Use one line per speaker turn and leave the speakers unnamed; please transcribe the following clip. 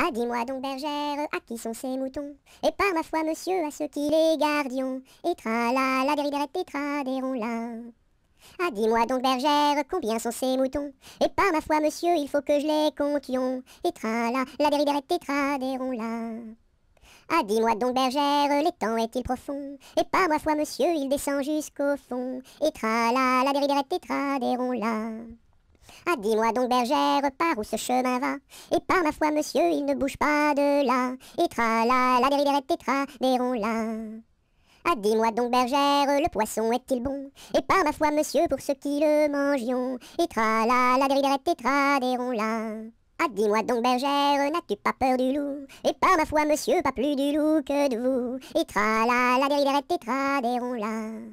Ah, dis-moi donc, bergère, à qui sont ces moutons Et par ma foi, monsieur, à ceux qui les gardions, et tra-la, la déri et tra-des-ronds-là. Ah, dis-moi donc, bergère, combien sont ces moutons Et par ma foi, monsieur, il faut que je les comptions, et tra-la, la déri et tra-des-ronds-là. Ah, dis-moi donc, bergère, temps est-il profond Et par ma foi, monsieur, il descend jusqu'au fond, et tra-la, la déri et tra-des-ronds-là. Dis-moi donc, bergère, par où ce chemin va Et par ma foi, monsieur, il ne bouge pas de là. Et tra la la tétra, des tra la. Ah, dis-moi donc, bergère, le poisson est-il bon Et par ma foi, monsieur, pour ceux qui le mangions. Et tra la la tétra, des tra la. Ah, dis-moi donc, bergère, n'as-tu pas peur du loup Et par ma foi, monsieur, pas plus du loup que de vous. Et tra la la tétra, tétra tra